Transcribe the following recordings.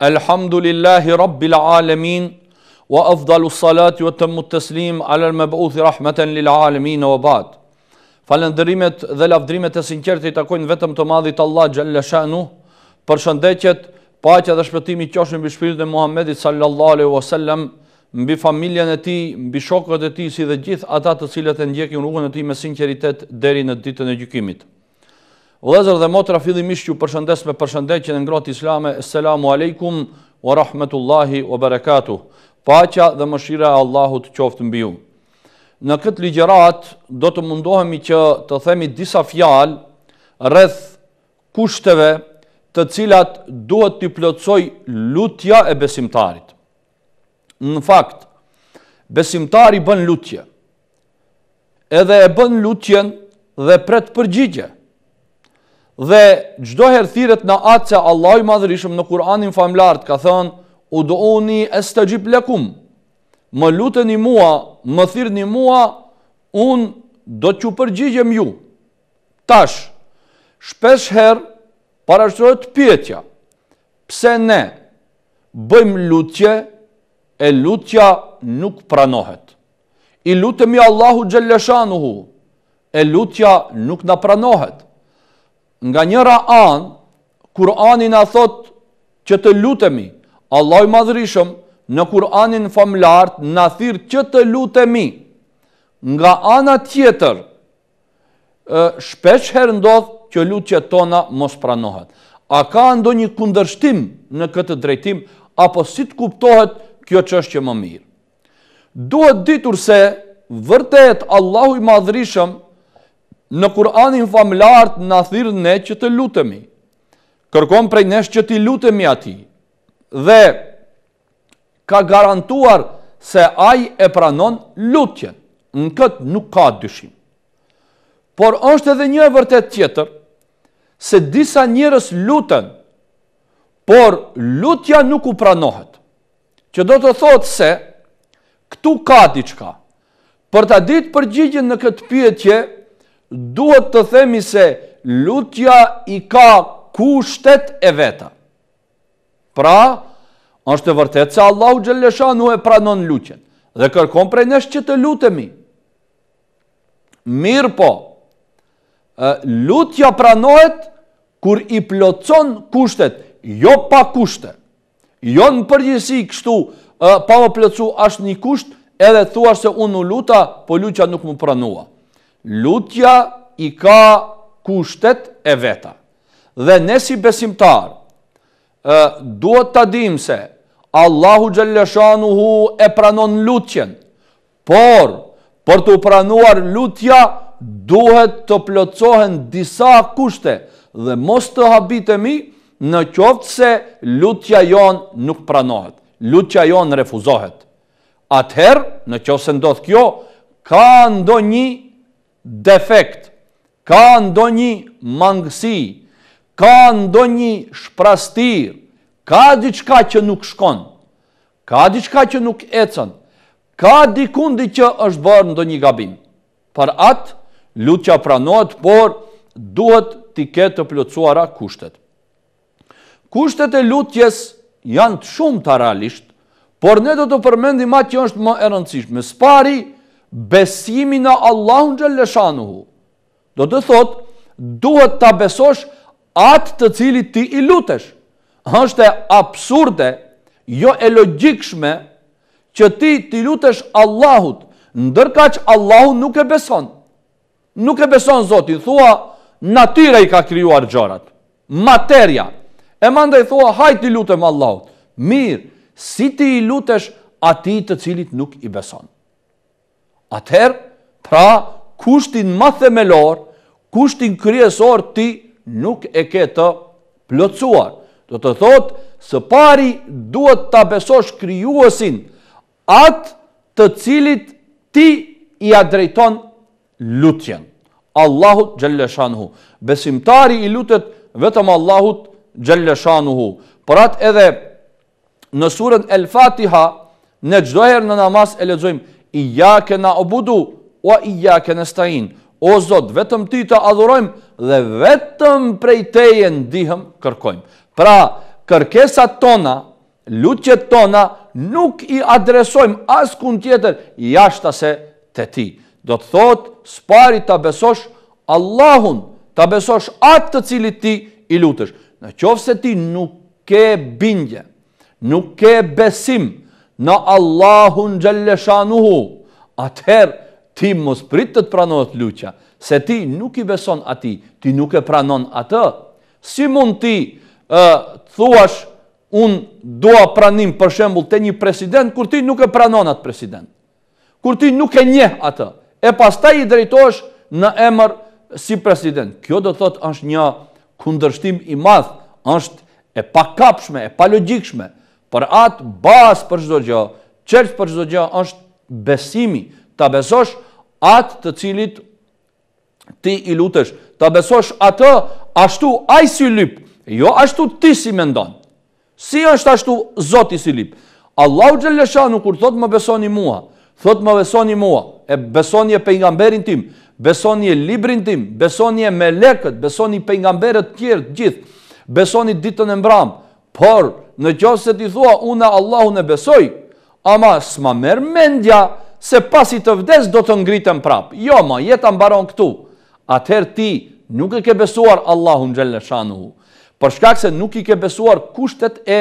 Elhamdulillahi Rabbil Alamin wa afdalu salati wa tamu taslim ala al-mab'uth rahmatan lil alamin wa ba'd. Falendrimet dhe lavdrimet e sinqertit, i takojnë vetëm të Madhit Allah xhalla shanu. Përshëndetjet, paqja dhe shpëtimi qofshin mbi shpirtin e Muhamedit sallallahu alaihi wasallam, mbi familjen e tij, mbi shokët e tij si dhe gjithë ata të cilët e ndjekin rrugën e tij me sinqeritet deri në ditën e gjykimit. Vëzër dhe motra fillimisht ju përshëndes me përshëndetjen e ngrot islame, selamu alejkum, wa rahmetullahi, wa barakatu, pacha dhe mëshira Allahut qoftë mbi ju. Në këtë ligjerat, do të mundohemi që të themi disa fjalë rreth kushteve të cilat duhet të plëtsoj lutja e besimtarit. Në fakt, besimtari bën lutje, edhe e bën lutjen dhe pret përgjigje, Dhe gjdo herë thiret në atë që Allah i madhërishëm në Kur'anin famlartë ka thënë, u do uni e së të gjip më lutë një mua, më thirë një mua, unë do të që përgjigjem ju. Tash, shpesh herë parashtërët pjetja, pse ne bëjmë lutje e lutja nuk pranohet. I lutëmi Allahu gjëllëshanuhu e lutja nuk në pranohet nga njëra anë Kurani në thot që të lutemi, Allah i madhërishëm, në Kur'anin në famlart, në thirë që të lutemi, nga ana tjetër, shpesh herë ndodhë që lutë që tona mos pranohet. A ka ndo një kundërshtim në këtë drejtim, apo si të kuptohet kjo që është që më mirë. Duhet ditur se, vërtet, Allahu i madhërishëm, në Kur'anin famlart në athirë ne që të lutemi. Kërkom prej nesh që të lutemi ati. Dhe ka garantuar se aj e pranon lutjen. Në këtë nuk ka dyshim. Por është edhe një e vërtet tjetër, se disa njërës lutën, por lutja nuk u pranohet. Që do të thotë se, këtu ka diçka, Për të ditë përgjigjën në këtë pjetje, Duhet të themi se lutja i ka kushtet e veta. Pra, është të vërtet se Allahu Gjelesha e pranon lutjen, dhe kërkom prej nështë që të lutemi. Mirë po, lutja pranohet kur i plocon kushtet, jo pa kushtet, jo në përgjësi kështu pa më plocu ashtë një kusht, edhe thua se unë nuk luta, po lutja nuk më pranohet lutja i ka kushtet e veta. Dhe ne si besimtar, duhet të dim se Allahu Gjellëshanu hu e pranon lutjen, por për të pranuar lutja duhet të plëcohen disa kushte dhe mos të habitemi në qoftë se lutja jon nuk pranohet, lutja jon refuzohet. Atëherë, në qoftë se ndodhë kjo, ka ndo një defekt, ka ndonjë mangësi, ka ndonjë shprastir, ka diçka që nuk shkon, ka diçka që nuk ecën, ka dikundi që është bërë ndonjë gabim. Për atë, lutë që apranohet, por duhet t'i ketë të plëcuara kushtet. Kushtet e lutjes janë të shumë të realisht, por ne do të përmendim atë që është më erëndësishme. Spari, besimi në Allahun Gjellëshanuhu, do të thotë, duhet të besosh atë të cili ti i lutesh. Hështë e absurde, jo e logikshme, që ti ti lutesh Allahut, ndërka që Allahut nuk e beson. Nuk e beson Zotin, thua, natyre i ka kryuar gjërat, materja. E manda i thua, hajt i lutem Allahut, mirë, si ti i lutesh ati të cilit nuk i beson. Atëherë, pra, kushtin ma themelor, kushtin kryesor ti nuk e ke të plëcuar. Do të thotë, së pari duhet të besosh kryuosin atë të cilit ti i adrejton lutjen. Allahut gjëllëshanhu. Besimtari i lutet vetëm Allahut gjëllëshanhu. Për atë edhe në surën El Fatiha, në gjdoherë në namaz e lezojmë, i jake na obudu, o i jake në stajin, o zot, vetëm ti të adhurojmë dhe vetëm prej teje në dihëm kërkojmë. Pra, kërkesa tona, lutjet tona, nuk i adresojmë asë kun tjetër i ashta se të ti. Do të thotë, spari të besosh Allahun, të besosh atë të cili ti i lutësh. Në qovë se ti nuk ke bindje, nuk ke besimë, në Allahun gjëllëshanuhu, atëherë ti mos pritë të të pranohet luqa, se ti nuk i beson ati, ti nuk e pranon atë. Si mund ti thuash unë doa pranim për shembul të një president, kur ti nuk e pranon atë president, kur ti nuk e njeh atë, e pas ta i drejtojsh në emër si president. Kjo do thot është një kundërshtim i madhë, është e pakapshme, e palogjikshme, për atë basë për gjithë gjë, qërës për gjithë gjë është besimi, të besosh atë të cilit ti i lutësh, të besosh atë ashtu aj si lip, jo ashtu ti si mendon, si është ashtu zoti si lip. Allahu Gjellesha kur thot më besoni mua, thot më besoni mua, e besoni e pengamberin tim, besoni e librin tim, besoni e me lekët, besoni pengamberet tjertë gjithë, besoni ditën e mbramë, por, në qësë se ti thua, unë Allahu në besoj, ama s'ma merë mendja, se pasi të vdes do të ngritën prapë. Jo, ma, jetë ambaron këtu. Atëherë ti nuk e ke besuar Allahu në gjellë shanu hu. Për se nuk i ke besuar kushtet e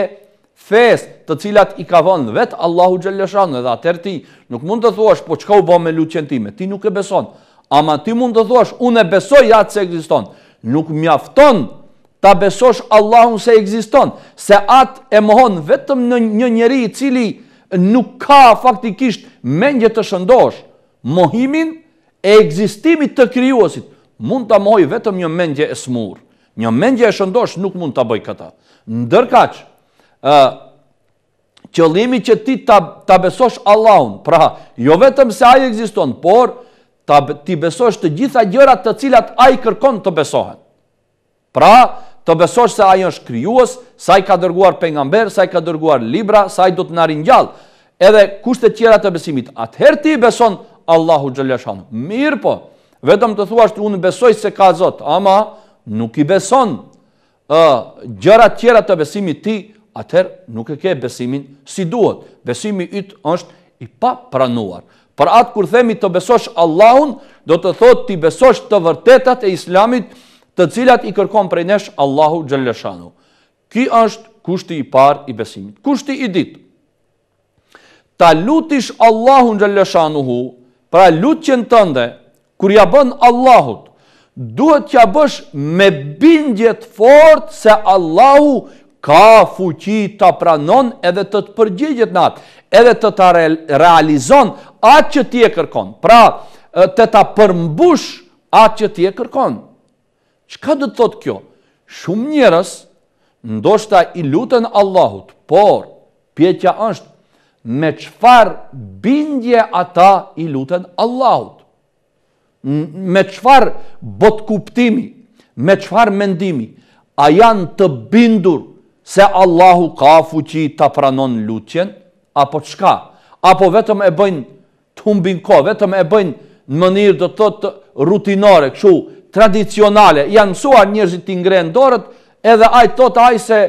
fes të cilat i ka vënë vetë Allahu Gjellëshanu edhe atër ti nuk mund të thuash po çka u bo me lutjen time, ti nuk e beson, ama ti mund të thuash unë e besoj atë se ekziston nuk mjafton ta besosh Allahun se egziston, se atë e mohon vetëm në një njeri cili nuk ka faktikisht mendje të shëndosh, mohimin e egzistimit të kryuosit, mund të mohoj vetëm një mendje e smur, një mendje e shëndosh nuk mund të bëj këta. Ndërkaq, qëlimi që ti të besosh Allahun, pra, jo vetëm se aje egziston, por të besosh të gjitha gjërat të cilat aje kërkon të besohet. Pra, të besosh se ajo është kryuës, sa i ka dërguar pengamber, sa i ka dërguar libra, sa i do të narin gjallë, edhe kushtet tjera të besimit. Atëherë ti beson Allahu xhallahu. Mirë po, vetëm të thuash të unë besoj se ka Zotë, ama nuk i beson gjëra tjera të besimit ti, atëherë nuk e ke besimin si duhet. Besimi ytë është i pa pranuar. Për atë kur themi të besosh Allahun, do të thotë ti besosh të vërtetat e islamit, të cilat i kërkon prej nesh Allahu Gjellëshanu. Ky është kushti i par i besimit. Kushti i dit. Ta lutish Allahu Gjellëshanu hu, pra lutjen tënde, kur ja bën Allahut, duhet t'ja bësh me bindjet fort se Allahu ka fuqi t'a pranon edhe të të përgjigjet në atë, edhe të t'a realizon atë që t'i e kërkon. Pra, të t'a përmbush atë që t'i e kërkon. Qëka dhe të thotë kjo? Shumë njërës, ndoshta i lutën Allahut, por, pjetja është, me qëfar bindje ata i lutën Allahut. Me qëfar botë kuptimi, me qëfar mendimi, a janë të bindur se Allahu ka fuqi që i ta pranon lutjen, apo qka? Apo vetëm e bëjnë të humbin ko, vetëm e bëjnë në mënirë do të të rutinare, këshu, tradicionale, janë mësuar njërëzit të ingrenë dorët, edhe ajtë të të ajtë se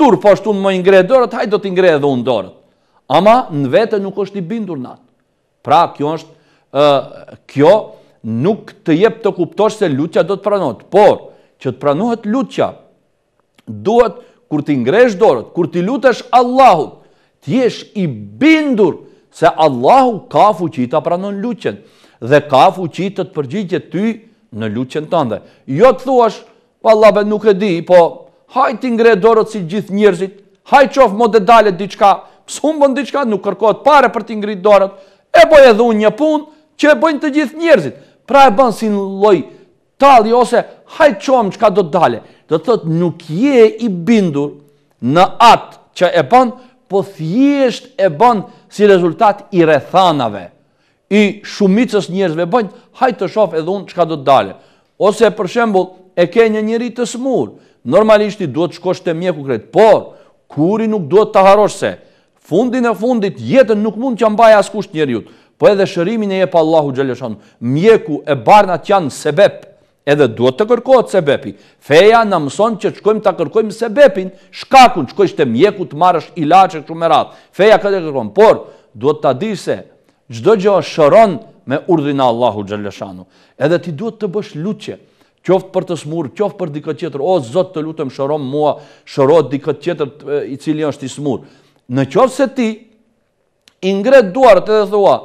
turë po është unë më ingrenë dorët, hajtë do të ingrenë dhe unë dorët. Ama në vete nuk është i bindur në Pra, kjo është, kjo nuk të jep të kuptosh se lutja do të pranohet. Por, që të pranohet lutja, duhet kur të ingrenë dorët, kur të lutësh Allahut, të jesh i bindur se Allahu ka fuqita pranohet lutjen dhe ka fuqita të të në lutjen tënde. Jo të thuash, po Allah vetë nuk e di, po haj ti ngre dorën si gjithë njerëzit. Haj qof mos të dalë diçka. Pse u bën diçka, nuk kërkohet pare për të ngrit dorën. E boi edhe unë një punë që e bëjnë të gjithë njerëzit. Pra e bën si në lloj talli ose haj qom çka do të dalë. Do thot nuk je i bindur në atë që e bën, po thjesht e bën si rezultat i rrethanave i shumicës njerëzve bëjnë, hajtë të shofë edhe unë qka do të dale. Ose për shembol, e ke një njëri të smurë, normalisht i duhet shkosh të mjeku kretë, por, kuri nuk duhet të harosh se, fundin e fundit, jetën nuk mund që mbaja askusht jutë, po edhe shërimin e je pa Allahu Gjeleshon, mjeku e barna të janë sebep, edhe duhet të kërkohet sebepi, feja në mëson që qkojmë të kërkojmë sebepin, shkakun qkojsh të mjeku të marrësh ilache që më ratë, feja këtë e kërkojmë, por, duhet të adi se, gjdo gjë është shëron me urdhina Allahu Gjellëshanu. Edhe ti duhet të bësh luqe, qoftë për të smurë, qoftë për dikët qeter, o, zotë të lutëm shëron mua, shërot dikët qeter i cili është i smurë. Në qoftë se ti, ingret duartë edhe thua,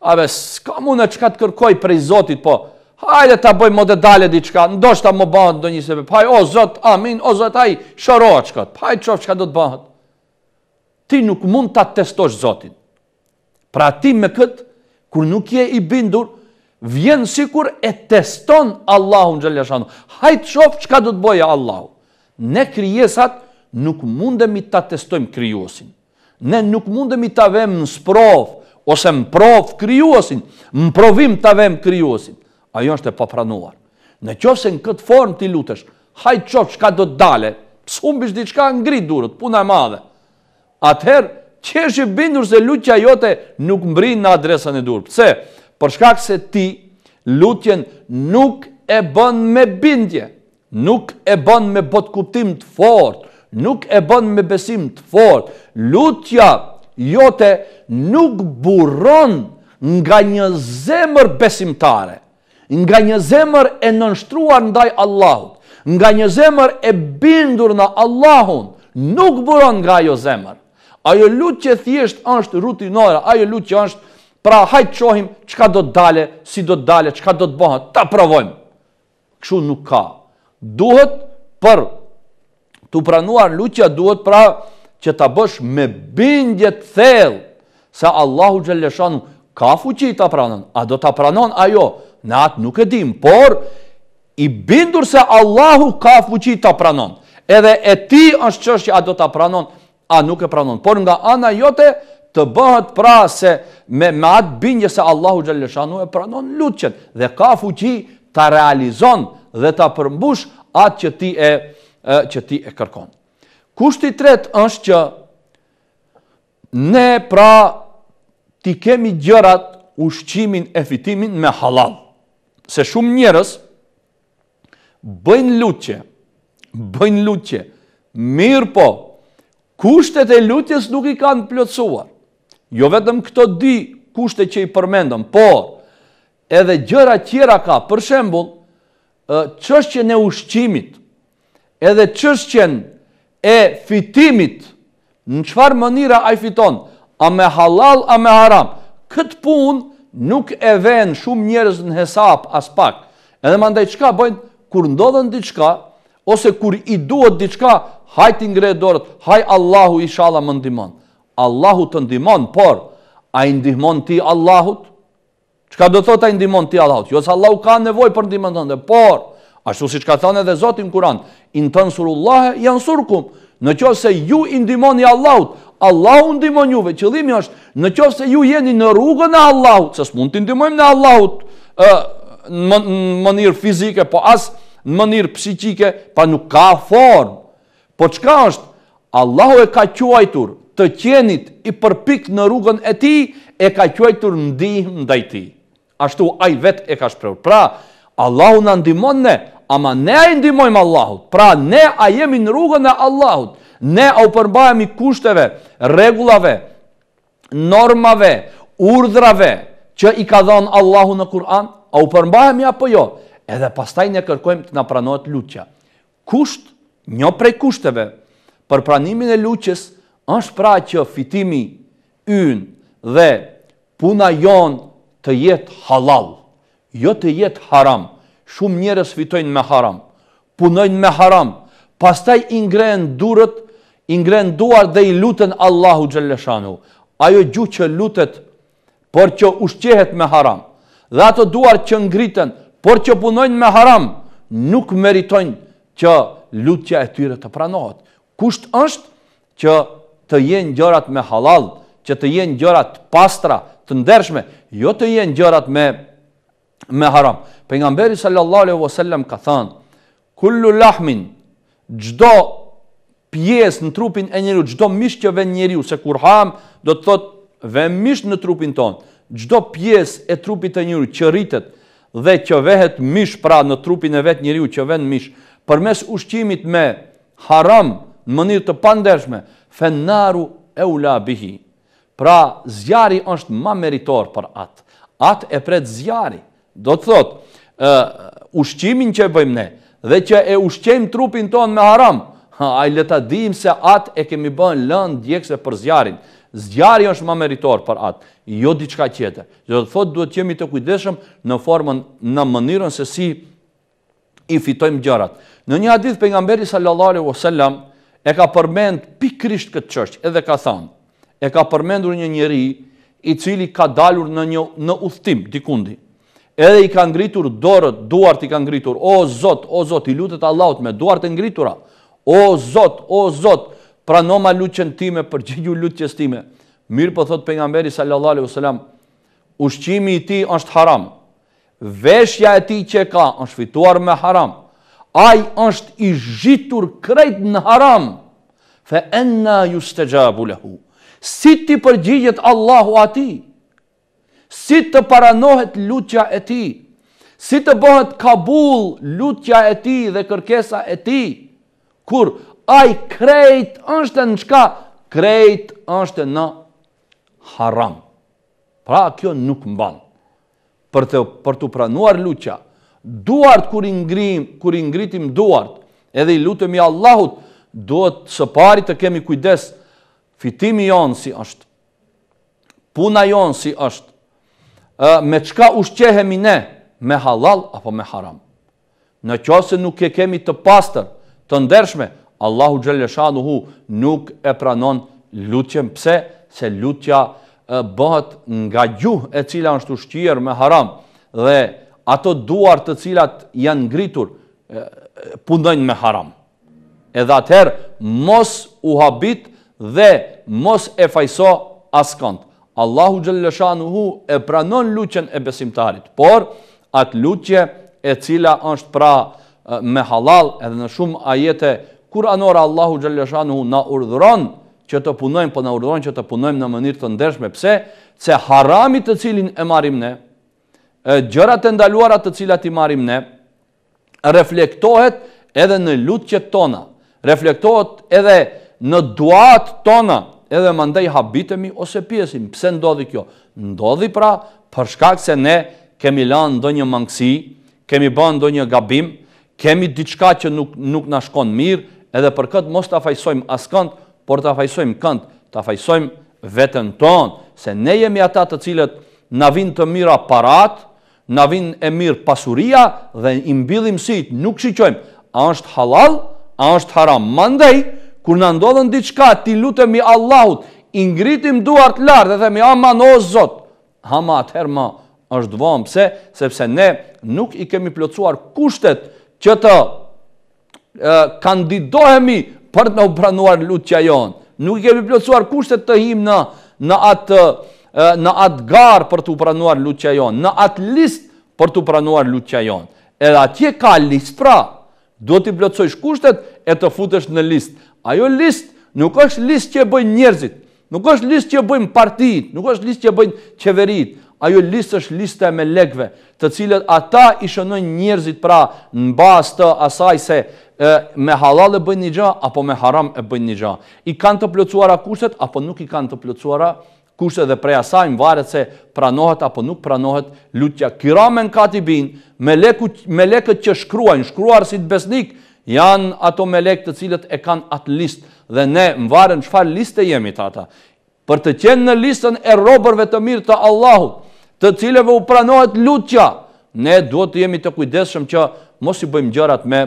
abe, s'ka mu në qka të kërkoj prej zotit, po, hajde ta bëjmë më dhe dalje di ndoshta më bëhat do njësebe, paj, o, zotë, amin, o, zotë, aj, shërot qka, paj, qoftë qka do të bëhat. Ti nuk mund të testosh zotit. Pra ti me këtë, kur nuk je i bindur, vjen sikur e teston Allahu xhaleshanu. Hajt shof çka do të bëjë Allahu. Ne krijesat nuk mundemi ta testojmë krijuesin. Ne nuk mundemi ta vëmë në sprov ose në prov krijuesin. Më provim ta vëmë krijuesin. Ajo është e papranuar. Në qofë se në këtë formë ti lutesh, hajt qofë qka do të dale, së humbisht diçka ngrit durët, puna e madhe. Atëherë, që është bindur se lutja jote nuk mbrin në adresën e durë. Pse? Përshkak se ti lutjen nuk e bën me bindje, nuk e bën me botë kuptim të fort, nuk e bën me besim të fort. Lutja jote nuk buron nga një zemër besimtare, nga një zemër e nënshtruar ndaj Allahut, nga një zemër e bindur në Allahun, nuk buron nga jo zemër ajo lutë që thjesht është rutinore, ajo lutë që është, pra hajtë qohim, qka do të dale, si do të dale, qka do të bëha, ta provojmë. Këshu nuk ka. Duhet për të pranuar që duhet pra që ta bësh me bindje të thellë, se Allahu Gjeleshanu ka fuqi ta pranon, a do ta pranon ajo, në atë nuk e dim, por i bindur se Allahu ka fuqi ta pranon, edhe e ti është qështë që a do ta pranon, a nuk e pranon. Por nga ana jote të bëhet pra se me me at bindje se Allahu xhallahu shanu e pranon lutjet dhe ka fuqi ta realizon dhe ta përmbush atë që ti e, e që ti e kërkon. Kushti i tretë është që ne pra ti kemi gjërat ushqimin e fitimin me halal. Se shumë njerëz bëjnë lutje, bëjnë lutje, mirë po, kushtet e lutjes nuk i kanë plëtsuar. Jo vetëm këto di kushtet që i përmendëm, por edhe gjëra tjera ka, për shembul, qështjen e ushqimit, edhe qështjen e fitimit, në qëfar mënira a i fiton, a me halal, a me haram, këtë pun nuk e ven shumë njerës në hesap as pak, edhe mandaj qka bëjnë, kur ndodhen diqka, ose kur i duhet diqka, Haj të ngrejë dorët, haj Allahu ishala më ndimon. Allahu të ndimon, por, a i ndihmon ti Allahut? Qëka do të thot a i ndihmon ti Allahut? Jo se Allahu ka nevoj për ndihmon të ndë, por, ashtu si qka thane dhe Zotin Kuran, i në të nësurullahe, i nësurkum, në qofë se ju i ndihmon i Allahut, Allahu ndihmon juve, qëllimi është, në qofë se ju jeni në rrugën e Allahut, se s'mun të ndihmojmë në Allahut, në mënirë fizike, po asë, në mënirë psikike, pa nuk ka formë, po çka është? Allahu e ka quajtur të qenit i përpik në rrugën e ti, e ka quajtur ndihmë ndaj ti. Ashtu aj vet e ka shprehur. Pra, Allahu na ndihmon ne, ama ne ai ndihmojmë Allahut. Pra ne a jemi në rrugën e Allahut. Ne au përmbajemi kushteve, rregullave, normave, urdhrave që i ka dhënë Allahu në Kur'an, au përmbajemi apo jo? Edhe pastaj ne kërkojmë të na pranohet lutja. Kusht një prej kushteve për pranimin e luqës është pra që fitimi ynë dhe puna jonë të jetë halal, jo të jetë haram. Shumë njërës fitojnë me haram, punojnë me haram, pastaj ingrenë durët, ingrenë duar dhe i lutën Allahu Gjellëshanu. Ajo gjuhë që lutët, por që ushqehet me haram, dhe ato duar që ngritën, por që punojnë me haram, nuk meritojnë që lutja e tyre të pranohet. Kusht është që të jenë gjërat me halal, që të jenë gjërat pastra, të ndershme, jo të jenë gjërat me, me haram. Për nga mberi sallallahu alaihi wasallam ka thënë, kullu lahmin, gjdo pjesë në trupin e njeriu, gjdo mishë që ven njeriu, se kur ham, do të thotë, ve mishë në trupin tonë, gjdo pjesë e trupit e njeriu që rritet dhe që vehet mishë pra në trupin e vet njeriu që ven mishë, përmes ushqimit me haram në mënirë të pandershme, fenaru e u la bihi. Pra, zjari është ma meritor për atë. Atë e pret zjari. Do të thotë, ushqimin që e bëjmë ne, dhe që e ushqim trupin tonë me haram, a i leta dim se atë e kemi bënë lënë djekse për zjarin. Zjari është ma meritor për atë, jo diçka qete. Do të thotë, duhet të jemi të kujdeshëm në formën, në mënirën se si i fitojmë gjarat. Në një hadith për nga mberi sallallare o e ka përmend pikrisht këtë qështë edhe ka thanë, e ka përmendur një njeri i cili ka dalur në një në uthtim dikundi, edhe i ka ngritur dorët, duart i ka ngritur, o zot, o zot, i lutet Allahot me duart e ngritura, o zot, o zot, pranoma luqen time për gjegju luqes time, mirë për po thot për nga mberi sallallare o ushqimi i ti është haram, veshja e ti që ka është fituar me haram, aj është i zhitur krejt në haram, fe enna ju stegjabu lehu. Si ti përgjigjet Allahu ati, si të paranohet lutja e ti, si të bëhet kabul lutja e ti dhe kërkesa e ti, kur aj krejt është në qka, krejt është në haram. Pra kjo nuk mbanë për të, pranuar luqa. Duart kur, i kur ingritim duart, edhe i lutëm i Allahut, duhet së pari të kemi kujdes fitimi jonë si është, puna jonë si është, me qka ushqehemi ne, me halal apo me haram. Në qose nuk e kemi të pastër, të ndershme, Allahu Gjellëshanu hu nuk e pranon lutjen, pse se lutja bëhet nga gjuh e cila është ushqyer me haram dhe ato duar të cilat janë ngritur punojnë me haram. Edhe atëherë mos u habit dhe mos e fajso askënd. Allahu xhallashanuhu e pranon luqen e besimtarit, por atë lutje e cila është pra me halal edhe në shumë ajete kur anora Allahu xhallashanuhu na urdhron që të punojmë, po në urdojmë që të punojmë në mënirë të ndershme. Pse? Se haramit të cilin e marim ne, gjërat e ndaluarat të cilat i marim ne, reflektohet edhe në lutqet tona, reflektohet edhe në duat tona, edhe mandej habitemi ose pjesim. Pse ndodhi kjo? Ndodhi pra përshkak se ne kemi lanë ndo një mangësi, kemi banë ndo një gabim, kemi diçka që nuk nashkon mirë, edhe për këtë mos të afajsojmë askantë, por të afajsojmë këndë, të afajsojmë vetën tonë, se ne jemi ata të cilët në vinë të mira parat, në vinë e mirë pasuria dhe imbilim si nuk shiqojmë, a është halal, a është haram, mandej, kur në ndodhën diçka, ti lutëm i Allahut, ingritim duart lartë dhe dhe mi aman o zotë, hama atëherë ma është dëvomë, pse, sepse ne nuk i kemi plëcuar kushtet që të kandidohemi për të në pranuar lutja jonë. Nuk i kemi plëcuar kushtet të him në atë në atë garë për të pranuar lutja jonë, në atë list për të pranuar lutja jonë. Edhe atje ka list pra, do t'i plëcojsh kushtet e të futesh në list. Ajo list nuk është list që e bëjnë njerëzit, nuk është list që e bëjnë partit, nuk është list që e bëjnë qeverit, ajo list është liste me legve, të cilët ata ishënën njerëzit pra në të asaj se me halal e bëjnë një gjë, apo me haram e bëjnë një gjë. I kanë të plëcuara kurset, apo nuk i kanë të plëcuara kurset dhe preja sajnë, varet se pranohet apo nuk pranohet lutja. Kira me në katë i binë, me, me që shkruajnë, shkruar si të besnik, janë ato me të cilët e kanë atë listë, dhe ne më varen që farë listë e jemi të ata. Për të qenë në listën e robërve të mirë të Allahu, të cilëve u pranohet lutja, ne duhet të jemi të kujdeshëm që mos i bëjmë gjërat me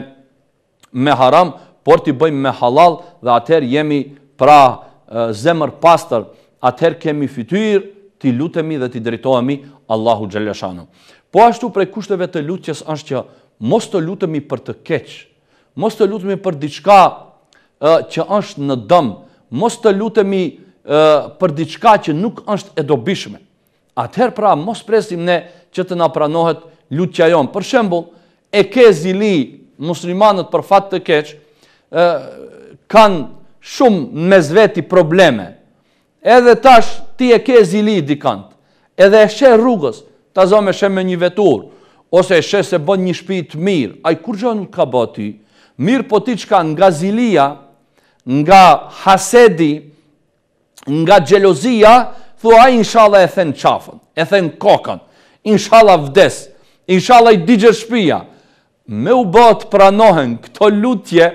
me haram, por t'i bëjmë me halal dhe atëherë jemi pra zemër pastër, atëherë kemi fityr t'i lutemi dhe t'i drejtohemi Allahu Gjeleshanu. Po ashtu prej kushteve të lutjes është që mos të lutemi për të keqë, mos të lutemi për diçka që është në dëmë, mos të lutemi për diçka që nuk është edobishme. Atëherë pra mos presim ne që të napranohet lutja jonë. Për shembull, e ke zili muslimanët për fat të keq kanë shumë me zveti probleme. Edhe tash ti e ke zili dikant. Edhe e sheh rrugës, ta zonë sheh me një vetur ose e sheh se bën një shtëpi të mirë. aj kur gjon ka bati. mirë po ti kanë nga zilia, nga hasedi, nga xhelozia, thua ai inshallah e thën çafën, e thën kokën. Inshallah vdes. Inshallah i digjer shtëpia me u botë pranohen këto lutje,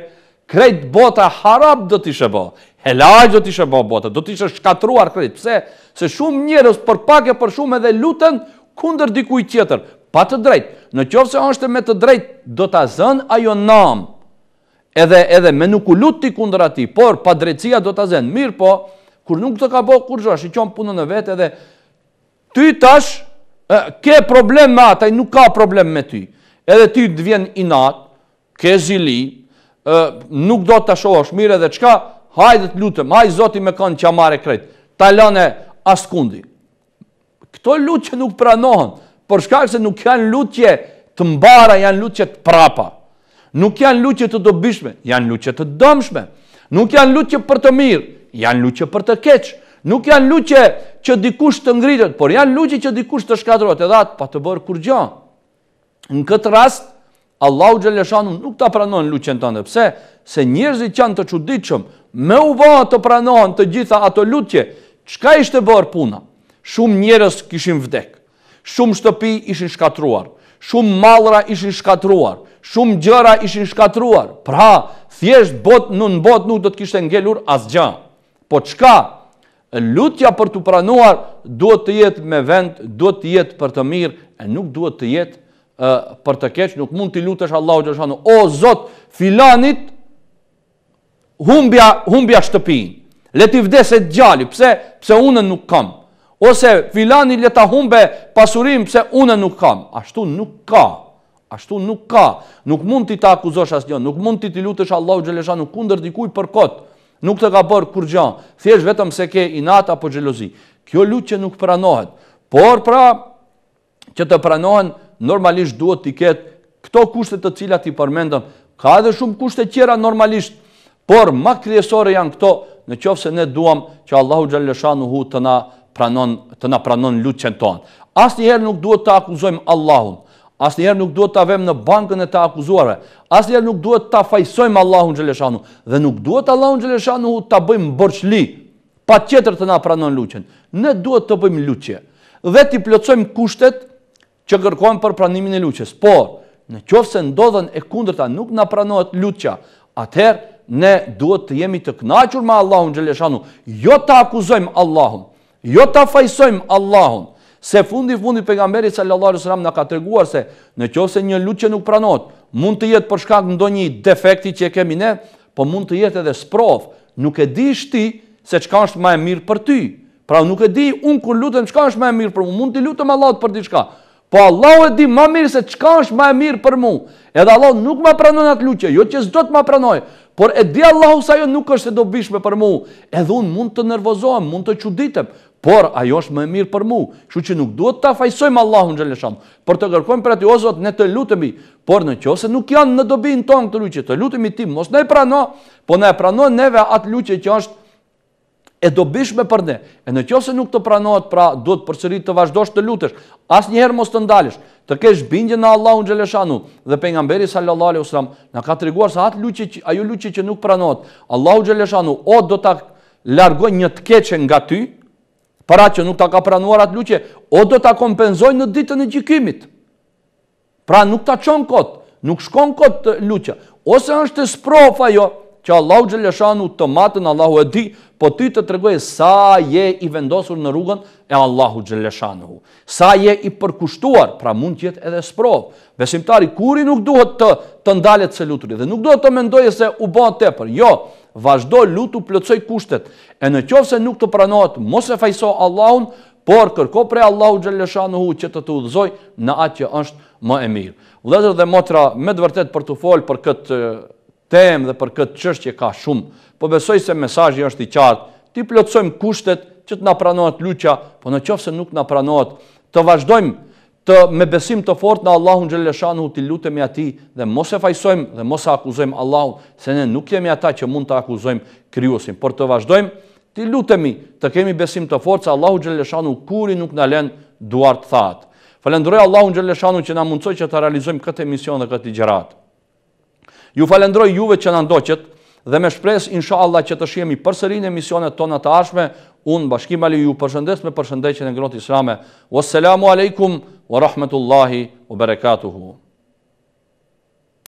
krejt bota harap do t'i shëbo, helaj do t'i shëbo bota, do t'i shëshkatruar krejt, pse? Se shumë njërës për pak e për shumë edhe lutën kunder dikuj tjetër, pa të drejt, në qovë se është me të drejt, do t'a zën ajo nam, edhe, edhe me nuk u lutë t'i kunder ati, por pa drejtësia do t'a zën, mirë po, kur nuk të ka bo, kur zhë, ashtë i qonë punën në vetë, edhe ty tash, ke problem me ataj, nuk ka problem me ty, edhe ti të vjen inat, ke zili, nuk do të të shohë mire dhe qka, hajde të lutëm, haj zoti me kanë që amare krejtë, talane askundi. Këto lutë që nuk pranohën, për shkak se nuk janë lutë që të mbara, janë lutë që të prapa, nuk janë lutë që të dobishme, janë lutë që të dëmshme, nuk janë lutë që për të mirë, janë lutë që për të keqë, nuk janë lutë që dikush të ngritët, por janë lutë që dikush të shkatërot, edhe atë pa të bërë kur gjanë. Në këtë rast, Allahu Gjeleshanu nuk të pranon luqen të ndë. Pse? Se njërzit janë të quditëshëm, me u va të pranon të gjitha ato lutje, qka ishte bërë puna? Shumë njërës kishin vdek, shumë shtëpi ishin shkatruar, shumë malra ishin shkatruar, shumë gjëra ishin shkatruar, pra, thjesht bot në në bot nuk do të kishte ngelur asë Po qka? Lutja për të pranuar duhet të jetë me vend, duhet të jetë për të mirë, e nuk duhet të jetë për të keqë, nuk mund t'i lutësh Allahu Gjëshanu, o Zot, filanit, humbja, humbja shtëpin, le t'i vdeset gjali, pse, pse unën nuk kam, ose filanit le t'a humbe pasurim, pse unën nuk kam, ashtu nuk ka, ashtu nuk ka, nuk mund t'i ta akuzosh asë nuk mund t'i t'i lutësh Allahu Gjëshanu, kunder dikuj për kotë, nuk të ka bërë kur gjën, thjesht vetëm se ke inat apo gjelozi, kjo lutë që nuk pranohet, por pra, që të pranohen, normalisht duhet t'i ketë këto kushtet të cilat i përmendëm, ka edhe shumë kushtet qera normalisht, por ma kryesore janë këto në qofë se ne duham që Allahu Gjallëshanu hu të na pranon lutën tonë. Asë njëherë nuk duhet të akuzojmë Allahun, asë njëherë nuk duhet të avem në bankën e të akuzore, asë njëherë nuk duhet të fajsojmë Allahun Gjallëshanu, dhe nuk duhet Allahun Gjallëshanu hu të bëjmë bërçli, pa tjetër të na pranon lutën. Ne duhet të bëjmë lutje, dhe t'i plëcojmë kushtet, që kërkojnë për pranimin e luqës. Por, në qofë se ndodhen e kundrëta nuk në pranohet luqëja, atëherë ne duhet të jemi të knaqur ma Allahun Gjeleshanu, jo të akuzojmë Allahun, jo të fajsojmë Allahun, se fundi fundi pegamberi sallallahu sallam në ka të reguar se në qofë se një luqë nuk pranohet, mund të jetë përshkak në do një defekti që e kemi ne, po mund të jetë edhe sprov, nuk e di shti se qka është ma e mirë për ty, pra nuk e di unë kur lutëm qka është ma e mirë për mu, mund të lutëm Allahut për diçka, Po Allah e di ma mirë se qka është ma e mirë për mu. Edhe Allah nuk ma pranon atë luqe, jo që zdo të ma pranoj. Por e di Allah sa jo nuk është e do bishme për mu. Edhe unë mund të nervozohem, mund të quditem. Por ajo është më e mirë për mu, që që nuk duhet të fajsojmë Allahun gjëllëshamë, por të kërkojmë për ati ozot, ne të lutemi, por në qose nuk janë në dobi në tonë të luqe, të lutemi tim, mos ne prano, po ne prano neve atë luqe që është e dobishme për ne. E në qose nuk të pranohet, pra do të përsërit të vazhdosh të lutesh, as njëherë mos të ndalish, të kesh bindje në Allah unë gjeleshanu, dhe për nga mberi sallallalli usram, në ka të riguar sa atë luqe, ajo luqe që nuk pranohet, Allah unë gjeleshanu, o do të largoj një të keqen nga ty, para që nuk të ka pranohet atë luqe, o do të kompenzoj në ditën e gjikimit. Pra nuk të qonë kotë, nuk shkonë kotë luqe, ose është sprofa jo, që Allahu Gjeleshanu të matën Allahu e di, po ty të të regojë sa je i vendosur në rrugën e Allahu Gjeleshanu. Sa je i përkushtuar, pra mund tjetë edhe sprovë. Besimtari, kuri nuk duhet të, të ndalet se luturi dhe nuk duhet të mendojë se u bëhet tepër. Jo, vazhdo lutu plëcoj kushtet. E në qovë se nuk të pranohet, mos e fajso Allahun, por kërko pre Allahu Gjeleshanu që të të udhëzoj në atë që është më e mirë. Vlezër dhe motra, me dëvërtet për të folë për këtë temë dhe për këtë që ka shumë, po besoj se mesajë është i qartë, ti plotësojmë kushtet që të pranohet luqa, po në qofë se nuk pranohet, të vazhdojmë të me besim të fort në Allahun Gjeleshanu të lutemi ati dhe mos e fajsojmë dhe mos e akuzojmë Allahun, se ne nuk jemi ata që mund të akuzojmë kryusin, por të vazhdojmë të lutemi të kemi besim të fort se Allahun Gjeleshanu kuri nuk në len duartë thatë. Falendroj Allahun Gjeleshanu që na mundsoj që të realizojmë këtë emision dhe këtë i gjeratë. Ju falendroj juve që në ndoqet dhe me shpres insha Allah që të shemi përsërin e misionet tona të ashme, unë bashkim ali ju përshëndes me përshëndeqen e ngrot islame. Wassalamu alaikum wa rahmetullahi wa berekatuhu.